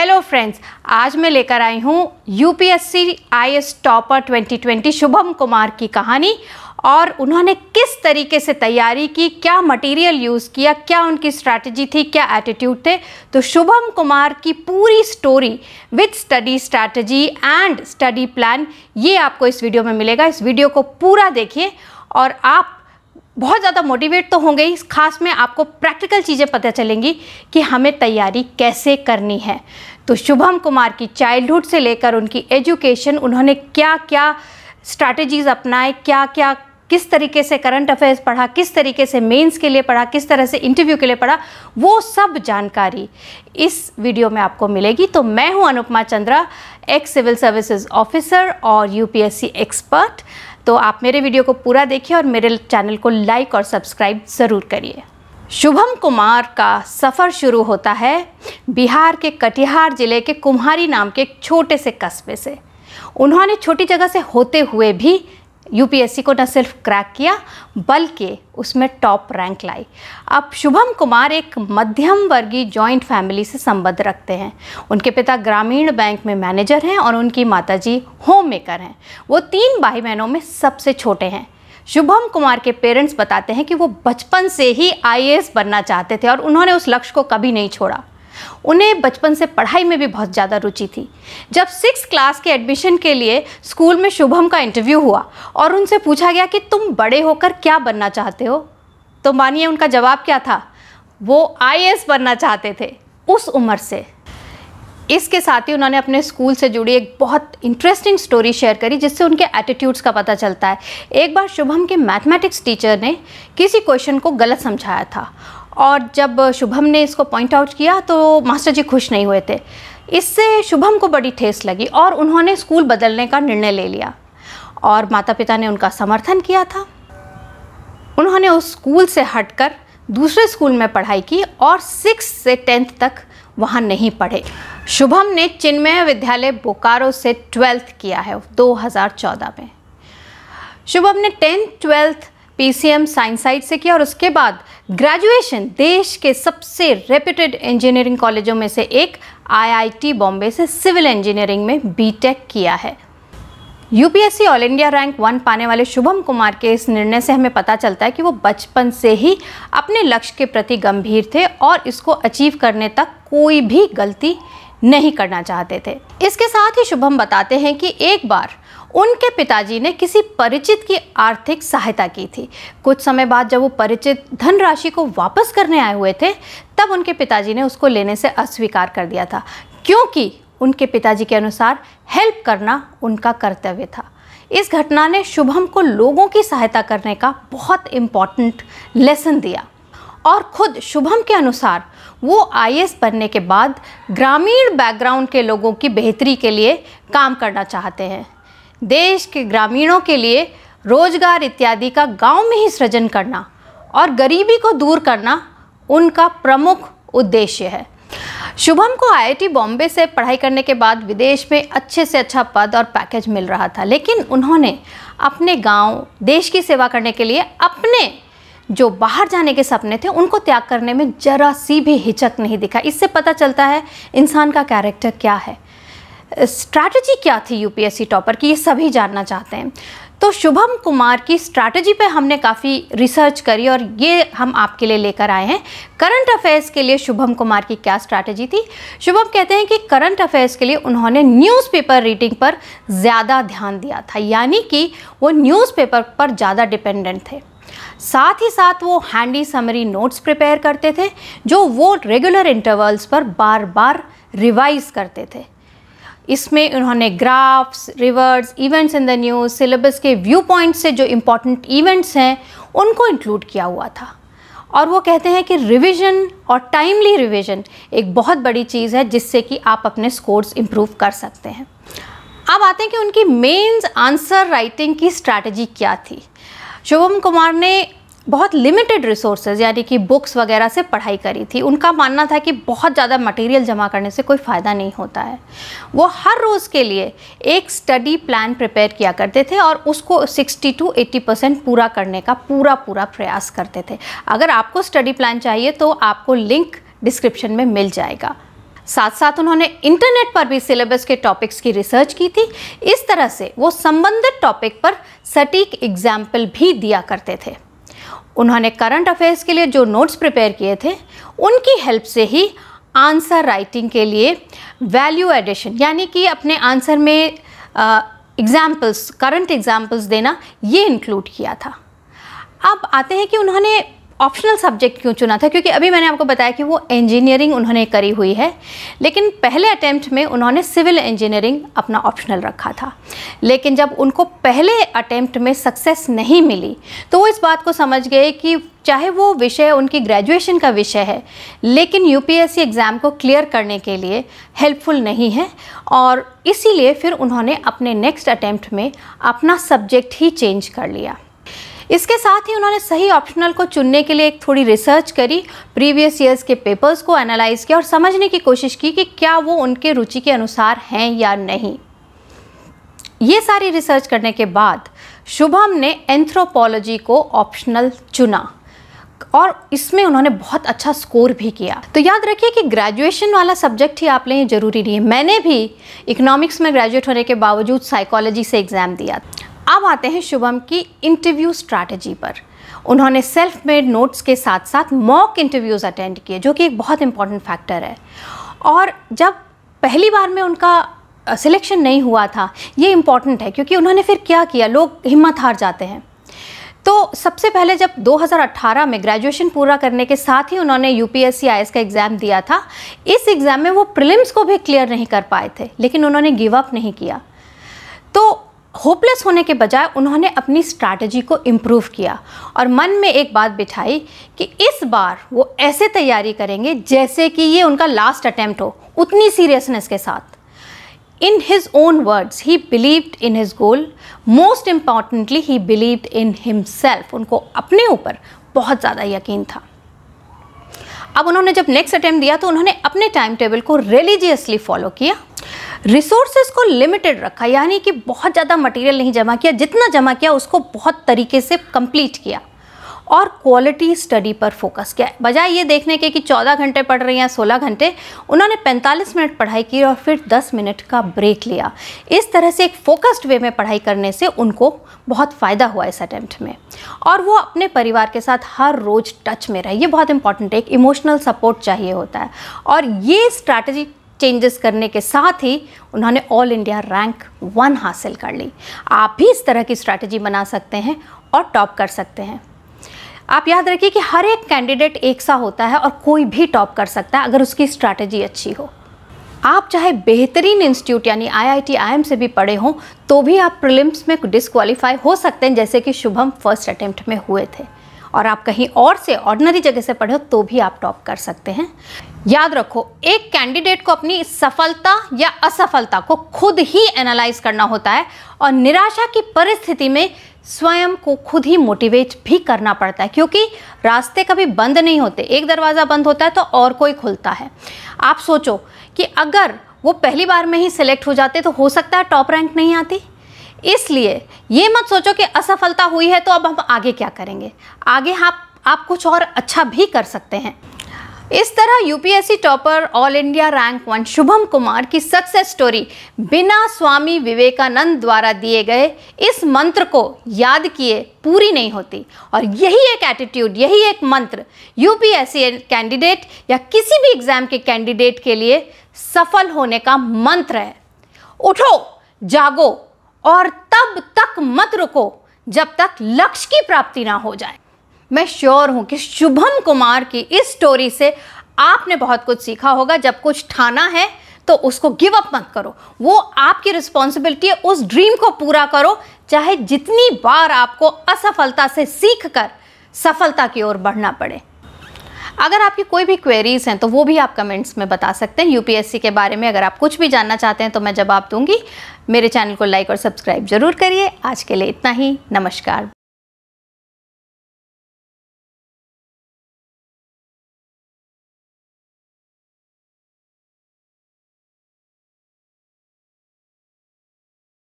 hello friends आज मैं लेकर आई हूँ UPSC IAS topper 2020 Shubham Kumar की कहानी और उन्होंने किस तरीके से तैयारी की क्या मटेरियल यूज़ किया क्या उनकी स्ट्रैटेजी थी क्या एटीट्यूड थे तो शुभम कुमार की पूरी story with study strategy and study plan ये आपको इस वीडियो में मिलेगा इस वीडियो को पूरा देखिए और आप बहुत ज़्यादा मोटिवेट तो होंगे ही खास में आपको प्रैक्टिकल चीज़ें पता चलेंगी कि हमें तैयारी कैसे करनी है तो शुभम कुमार की चाइल्डहुड से लेकर उनकी एजुकेशन उन्होंने क्या क्या स्ट्रैटेजीज अपनाए क्या क्या किस तरीके से करंट अफेयर्स पढ़ा किस तरीके से मेंस के लिए पढ़ा किस तरह से इंटरव्यू के लिए पढ़ा वो सब जानकारी इस वीडियो में आपको मिलेगी तो मैं हूं Anupama Chandra ex civil services officer और यूपीएससी एक्सपर्ट तो आप मेरे वीडियो को पूरा देखिए और मेरे चैनल को लाइक और सब्सक्राइब ज़रूर करिए शुभम कुमार का सफ़र शुरू होता है बिहार के कटिहार ज़िले के कुम्हारी नाम के एक छोटे से कस्बे से उन्होंने छोटी जगह से होते हुए भी यूपीएससी को न सिर्फ क्रैक किया बल्कि उसमें टॉप रैंक लाई अब शुभम कुमार एक मध्यम वर्गीय जॉइंट फैमिली से संबद्ध रखते हैं उनके पिता ग्रामीण बैंक में मैनेजर हैं और उनकी माताजी होम मेकर हैं वो तीन भाई बहनों में सबसे छोटे हैं शुभम कुमार के पेरेंट्स बताते हैं कि वो बचपन से ही आई बनना चाहते थे और उन्होंने उस लक्ष्य को कभी नहीं छोड़ा उन्हें बचपन से पढ़ाई में भी बहुत ज़्यादा रुचि थी जब सिक्स क्लास के एडमिशन के लिए स्कूल में शुभम का इंटरव्यू हुआ और उनसे पूछा गया कि तुम बड़े होकर क्या बनना चाहते हो तो मानिए उनका जवाब क्या था वो आई बनना चाहते थे उस उम्र से इसके साथ ही उन्होंने अपने स्कूल से जुड़ी एक बहुत इंटरेस्टिंग स्टोरी शेयर करी जिससे उनके एटीट्यूड्स का पता चलता है एक बार शुभम के मैथमेटिक्स टीचर ने किसी क्वेश्चन को गलत समझाया था और जब शुभम ने इसको पॉइंट आउट किया तो मास्टर जी खुश नहीं हुए थे इससे शुभम को बड़ी ठेस लगी और उन्होंने स्कूल बदलने का निर्णय ले लिया और माता पिता ने उनका समर्थन किया था उन्होंने उस स्कूल से हटकर दूसरे स्कूल में पढ़ाई की और सिक्स से टेंथ तक वहाँ नहीं पढ़े शुभम ने चिन्मय विद्यालय बोकारो से ट्वेल्थ किया है 2014 में शुभम ने tenth twelfth PCM science side से किया और उसके बाद ग्रेजुएशन देश के सबसे रेप्यूटेड इंजीनियरिंग कॉलेजों में से एक आईआईटी बॉम्बे से सिविल इंजीनियरिंग में बीटेक किया है UPSC all India rank one पाने वाले शुभम कुमार के इस निर्णय से हमें पता चलता है कि वो बचपन से ही अपने लक्ष्य के प्रति गंभीर थे और इसको अचीव करने तक कोई भी गलती नहीं करना चाहते थे इसके साथ ही शुभम बताते हैं कि एक बार उनके पिताजी ने किसी परिचित की आर्थिक सहायता की थी कुछ समय बाद जब वो परिचित धनराशि को वापस करने आए हुए थे तब उनके पिताजी ने उसको लेने से अस्वीकार कर दिया था क्योंकि उनके पिताजी के अनुसार हेल्प करना उनका कर्तव्य था इस घटना ने शुभम को लोगों की सहायता करने का बहुत इम्पॉर्टेंट लेसन दिया और खुद शुभम के अनुसार वो आई बनने के बाद ग्रामीण बैकग्राउंड के लोगों की बेहतरी के लिए काम करना चाहते हैं देश के ग्रामीणों के लिए रोजगार इत्यादि का गांव में ही सृजन करना और गरीबी को दूर करना उनका प्रमुख उद्देश्य है शुभम को आईआईटी बॉम्बे से पढ़ाई करने के बाद विदेश में अच्छे से अच्छा पद और पैकेज मिल रहा था लेकिन उन्होंने अपने गांव देश की सेवा करने के लिए अपने जो बाहर जाने के सपने थे उनको त्याग करने में जरा सी भी हिचक नहीं दिखा इससे पता चलता है इंसान का कैरेक्टर क्या है स्ट्रैटेजी क्या थी यूपीएससी टॉपर की ये सभी जानना चाहते हैं तो शुभम कुमार की स्ट्रैटेजी पे हमने काफ़ी रिसर्च करी और ये हम आपके लिए लेकर आए हैं करंट अफेयर्स के लिए शुभम कुमार की क्या स्ट्रैटेजी थी शुभम कहते हैं कि करंट अफेयर्स के लिए उन्होंने न्यूज़पेपर रीडिंग पर ज़्यादा ध्यान दिया था यानी कि वो न्यूज़पेपर पर ज़्यादा डिपेंडेंट थे साथ ही साथ वो हैंडी समरी नोट्स प्रिपेयर करते थे जो वो रेगुलर इंटरवल्स पर बार बार रिवाइज करते थे इसमें उन्होंने graphs rivers events in the news syllabus के व्यू पॉइंट से जो इम्पोर्टेंट इवेंट्स हैं उनको इंक्लूड किया हुआ था और वो कहते हैं कि रिवीजन और टाइमली रिवीजन एक बहुत बड़ी चीज़ है जिससे कि आप अपने स्कोर्स इम्प्रूव कर सकते हैं अब आते हैं कि उनकी मेन्स आंसर राइटिंग की स्ट्रैटेजी क्या थी शुभम कुमार ने बहुत लिमिटेड रिसोर्सेज यानी कि बुक्स वगैरह से पढ़ाई करी थी उनका मानना था कि बहुत ज़्यादा मटेरियल जमा करने से कोई फ़ायदा नहीं होता है वो हर रोज़ के लिए एक स्टडी प्लान प्रिपेयर किया करते थे और उसको 60 टू 80 परसेंट पूरा करने का पूरा पूरा प्रयास करते थे अगर आपको स्टडी प्लान चाहिए तो आपको लिंक डिस्क्रिप्शन में मिल जाएगा साथ साथ उन्होंने इंटरनेट पर भी सिलेबस के टॉपिक्स की रिसर्च की थी इस तरह से वो संबंधित टॉपिक पर सटीक एग्जाम्पल भी दिया करते थे उन्होंने करंट अफेयर्स के लिए जो नोट्स प्रिपेयर किए थे उनकी हेल्प से ही आंसर राइटिंग के लिए वैल्यू एडिशन यानी कि अपने आंसर में एग्ज़ाम्पल्स करंट एग्ज़ाम्पल्स देना ये इंक्लूड किया था अब आते हैं कि उन्होंने ऑप्शनल सब्जेक्ट क्यों चुना था क्योंकि अभी मैंने आपको बताया कि वो इंजीनियरिंग उन्होंने करी हुई है लेकिन पहले अटैम्प्ट में उन्होंने सिविल इंजीनियरिंग अपना ऑप्शनल रखा था लेकिन जब उनको पहले अटैम्प्ट में सक्सेस नहीं मिली तो वो इस बात को समझ गए कि चाहे वो विषय उनकी ग्रेजुएशन का विषय है लेकिन यू एग्ज़ाम को क्लियर करने के लिए हेल्पफुल नहीं है और इसीलिए फिर उन्होंने अपने नेक्स्ट अटैम्प्ट में अपना सब्जेक्ट ही चेंज कर लिया इसके साथ ही उन्होंने सही ऑप्शनल को चुनने के लिए एक थोड़ी रिसर्च करी प्रीवियस ईयर्स के पेपर्स को एनालाइज किया और समझने की कोशिश की कि क्या वो उनके रुचि के अनुसार हैं या नहीं ये सारी रिसर्च करने के बाद शुभम ने एंथ्रोपोलॉजी को ऑप्शनल चुना और इसमें उन्होंने बहुत अच्छा स्कोर भी किया तो याद रखिए कि ग्रेजुएशन वाला सब्जेक्ट ही आप लें जरूरी नहीं है मैंने भी इकोनॉमिक्स में ग्रेजुएट होने के बावजूद साइकोलॉजी से एग्ज़ाम दिया अब आते हैं शुभम की इंटरव्यू स्ट्रैटेजी पर उन्होंने सेल्फ मेड नोट्स के साथ साथ मॉक इंटरव्यूज़ अटेंड किए जो कि एक बहुत इंपॉर्टेंट फैक्टर है और जब पहली बार में उनका सिलेक्शन नहीं हुआ था ये इम्पॉर्टेंट है क्योंकि उन्होंने फिर क्या किया लोग हिम्मत हार जाते हैं तो सबसे पहले जब 2018 में ग्रेजुएशन पूरा करने के साथ ही उन्होंने यू पी का एग्ज़ाम दिया था इस एग्ज़ाम में वो प्रिलिम्स को भी क्लियर नहीं कर पाए थे लेकिन उन्होंने गिव अप नहीं किया होपलेस होने के बजाय उन्होंने अपनी स्ट्रैटेजी को इम्प्रूव किया और मन में एक बात बिठाई कि इस बार वो ऐसे तैयारी करेंगे जैसे कि ये उनका लास्ट अटैम्प्ट हो उतनी सीरियसनेस के साथ in his own words he believed in his goal most importantly he believed in himself उनको अपने ऊपर बहुत ज़्यादा यकीन था अब उन्होंने जब नेक्स्ट अटैम्प्ट दिया तो उन्होंने अपने टाइम टेबल को रिलीजियसली फॉलो किया रिसोर्सेज को लिमिटेड रखा यानी कि बहुत ज़्यादा मटेरियल नहीं जमा किया जितना जमा किया उसको बहुत तरीके से कंप्लीट किया और क्वालिटी स्टडी पर फोकस किया बजाय ये देखने के कि 14 घंटे पढ़ रही हैं 16 घंटे उन्होंने 45 मिनट पढ़ाई की और फिर 10 मिनट का ब्रेक लिया इस तरह से एक फोकस्ड वे में पढ़ाई करने से उनको बहुत फ़ायदा हुआ इस अटैम्प्ट में और वो अपने परिवार के साथ हर रोज़ टच में रहे ये बहुत इंपॉर्टेंट है एक इमोशनल सपोर्ट चाहिए होता है और ये स्ट्रैटेजी चेंजेस करने के साथ ही उन्होंने ऑल इंडिया रैंक वन हासिल कर ली आप भी इस तरह की स्ट्रैटेजी बना सकते हैं और टॉप कर सकते हैं आप याद रखिए कि हर एक कैंडिडेट एक सा होता है और कोई भी टॉप कर सकता है अगर उसकी स्ट्रैटेजी अच्छी हो आप चाहे बेहतरीन इंस्टीट्यूट यानी आईआईटी आईएम से भी पढ़े हों तो भी आप प्रिलिम्स में डिसक्वालीफाई हो सकते हैं जैसे कि शुभम फर्स्ट अटेम्प्ट में हुए थे और आप कहीं और से ऑर्डनरी जगह से पढ़े हो तो भी आप टॉप कर सकते हैं याद रखो एक कैंडिडेट को अपनी सफलता या असफलता को खुद ही एनालाइज करना होता है और निराशा की परिस्थिति में स्वयं को खुद ही मोटिवेट भी करना पड़ता है क्योंकि रास्ते कभी बंद नहीं होते एक दरवाज़ा बंद होता है तो और कोई खुलता है आप सोचो कि अगर वो पहली बार में ही सिलेक्ट हो जाते तो हो सकता है टॉप रैंक नहीं आती इसलिए ये मत सोचो कि असफलता हुई है तो अब हम आगे क्या करेंगे आगे आप आप कुछ और अच्छा भी कर सकते हैं इस तरह UPSC topper all India rank one Shubham Kumar की सक्सेस स्टोरी बिना स्वामी विवेकानंद द्वारा दिए गए इस मंत्र को याद किए पूरी नहीं होती और यही एक एटीट्यूड यही एक मंत्र यूपीएससी कैंडिडेट या किसी भी एग्जाम के कैंडिडेट के लिए सफल होने का मंत्र है उठो जागो और तब तक मत रुको जब तक लक्ष्य की प्राप्ति ना हो जाए मैं श्योर हूँ कि शुभम कुमार की इस स्टोरी से आपने बहुत कुछ सीखा होगा जब कुछ ठाना है तो उसको गिव अप मत करो वो आपकी रिस्पॉन्सिबिलिटी है उस ड्रीम को पूरा करो चाहे जितनी बार आपको असफलता से सीख कर सफलता की ओर बढ़ना पड़े अगर आपकी कोई भी क्वेरीज हैं तो वो भी आप कमेंट्स में बता सकते हैं यूपीएससी के बारे में अगर आप कुछ भी जानना चाहते हैं तो मैं जवाब दूंगी मेरे चैनल को लाइक और सब्सक्राइब जरूर करिए आज के लिए इतना ही नमस्कार